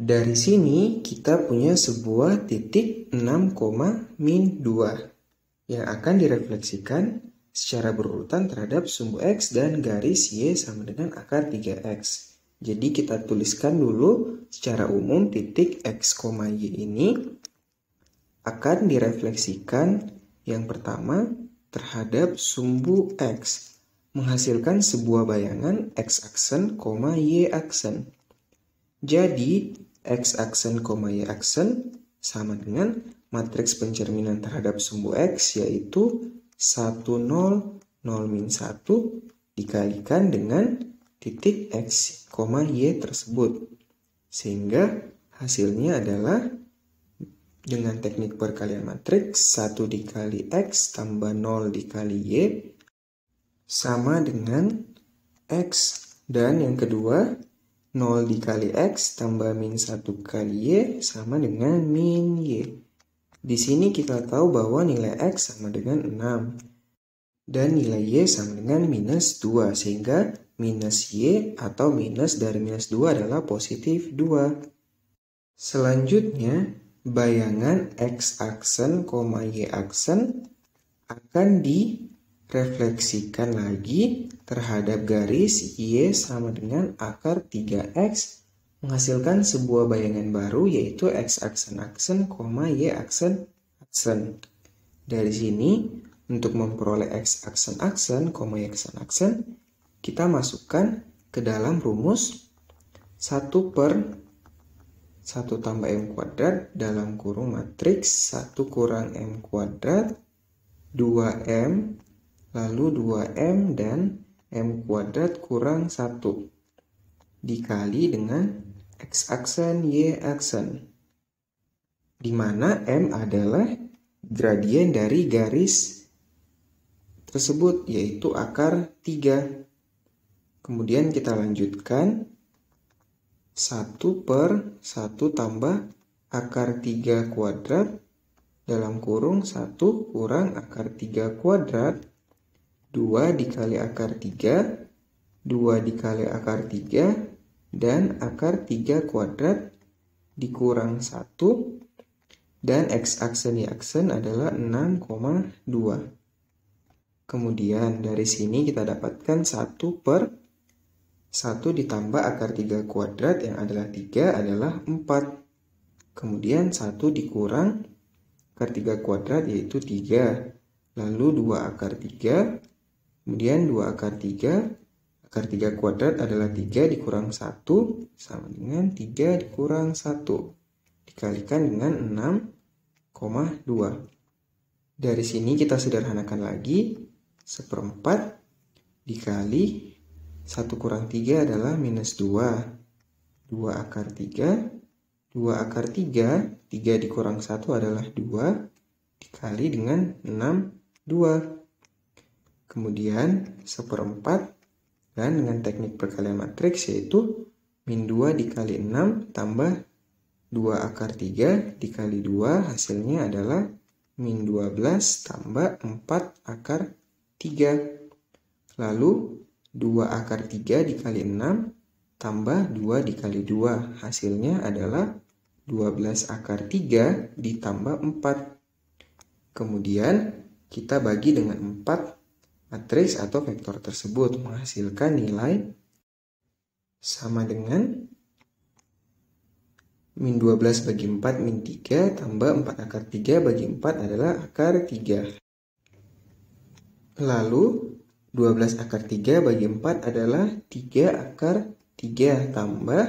Dari sini kita punya sebuah titik 6, min 2 yang akan direfleksikan secara berurutan terhadap sumbu X dan garis Y sama dengan akar 3X. Jadi kita tuliskan dulu secara umum titik X, Y ini akan direfleksikan yang pertama terhadap sumbu X menghasilkan sebuah bayangan X aksen, Y aksen. Jadi, X aksen, Y aksen sama dengan matriks pencerminan terhadap sumbu X yaitu 1, 0, 0, min 1 dikalikan dengan titik X, Y tersebut. Sehingga hasilnya adalah dengan teknik perkalian matriks 1 dikali X tambah 0 dikali Y sama dengan X dan yang kedua 0 dikali X tambah min 1 kali Y sama dengan min Y. Di sini kita tahu bahwa nilai X sama dengan 6. Dan nilai Y sama dengan minus 2, sehingga minus Y atau minus dari minus 2 adalah positif 2. Selanjutnya, bayangan X aksen, Y aksen akan di refleksikan lagi terhadap garis Y sama dengan akar 3X menghasilkan sebuah bayangan baru yaitu X aksen aksen, Y aksen aksen. Dari sini untuk memperoleh X aksen aksen, Y aksen aksen kita masukkan ke dalam rumus 1 per 1 tambah M kuadrat dalam kurung matriks 1 kurang M kuadrat 2M lalu 2m dan m kuadrat kurang 1 dikali dengan x aksen y aksen di mana m adalah gradien dari garis tersebut yaitu akar 3 kemudian kita lanjutkan 1 per 1 tambah akar 3 kuadrat dalam kurung 1 kurang akar 3 kuadrat 2 dikali akar 3, 2 dikali akar 3, dan akar 3 kuadrat dikurang 1, dan x aksen y aksen adalah 6,2. Kemudian dari sini kita dapatkan 1 per 1 ditambah akar 3 kuadrat yang adalah 3 adalah 4. Kemudian 1 dikurang akar 3 kuadrat yaitu 3. Lalu 2 akar 3 Kemudian 2 akar 3, akar 3 kuadrat adalah 3 dikurang 1 sama dengan 3 dikurang 1 dikalikan dengan 6,2. Dari sini kita sederhanakan lagi, 1 per 4 dikali 1 kurang 3 adalah minus 2. 2 akar 3, 2 akar 3, 3 dikurang 1 adalah 2, dikali dengan 6, 2. Kemudian seperempat dan dengan teknik perkalian matriks yaitu min 2 dikali 6 tambah 2 akar 3 dikali 2 hasilnya adalah min 12 tambah 4 akar 3. Lalu 2 akar 3 dikali 6 tambah 2 dikali 2 hasilnya adalah 12 akar 3 ditambah 4. Kemudian kita bagi dengan 4 matriks atau vektor tersebut menghasilkan nilai sama dengan min 12 bagi 4 min 3 tambah 4 akar 3 bagi 4 adalah akar 3. Lalu 12 akar 3 bagi 4 adalah 3 akar 3 tambah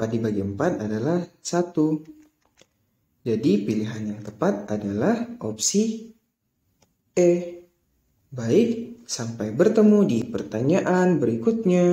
4 dibagi 4 adalah 1. Jadi pilihan yang tepat adalah opsi E. Baik, sampai bertemu di pertanyaan berikutnya.